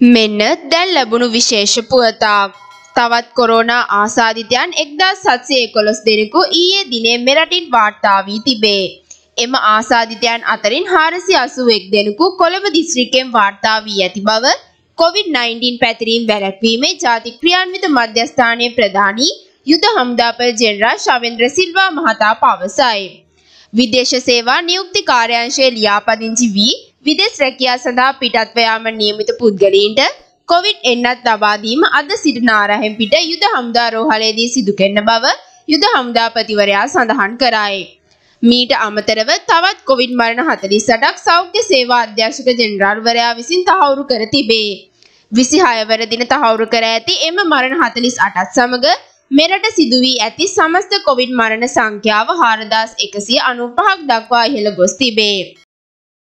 මෙන්න දැන් ලැබුණු විශේෂ පුවතක්. තවත් කොරෝනා ආසාධිතයන් 1711 දෙනෙකු ඊයේ දිනේ මෙරටින් වාර්තා වී තිබේ. එම ආසාධිතයන් අතරින් 481 දෙනෙකු කොළඹ දිස්ත්‍රික්කයෙන් වාර්තා වී ඇති බව COVID-19 පැතිරීම් වැළැක්වීමේ ජාතික ක්‍රියාන්විත මධ්‍යස්ථානයේ ප්‍රධානී යුද හමුදාපල් ජෙනරාල් ශවෙන්ද්‍ර සිල්වා මහතා පවසයි. විදේශ සේවා නියුක්ති කාර්යාංශයේ ලියාපදිංචි වී විදෙස් රැකියා සඳහා පිටත්ව යාම නියමිත පුද්ගලයින්ට කොවිඩ් එන්නත් ලබා දීම අද සිට නාරහෙන් පිට යුද හමුදා රෝහලේදී සිදු කෙරෙන බව යුද හමුදාපතිවරයා සඳහන් කරයි. මීට අමතරව තවත් කොවිඩ් මරණ 48ක් සෞඛ්‍ය සේවා අධ්‍යක්ෂක ජෙනරාල්වරයා විසින් තහවුරු කර තිබේ. 26 වර දින තහවුරු කර ඇති එම මරණ 48ත් සමග මෙරට සිදු වී ඇති සමස්ත කොවිඩ් මරණ සංඛ්‍යාව 4195ක් දක්වා ඉහළ ගොස් තිබේ.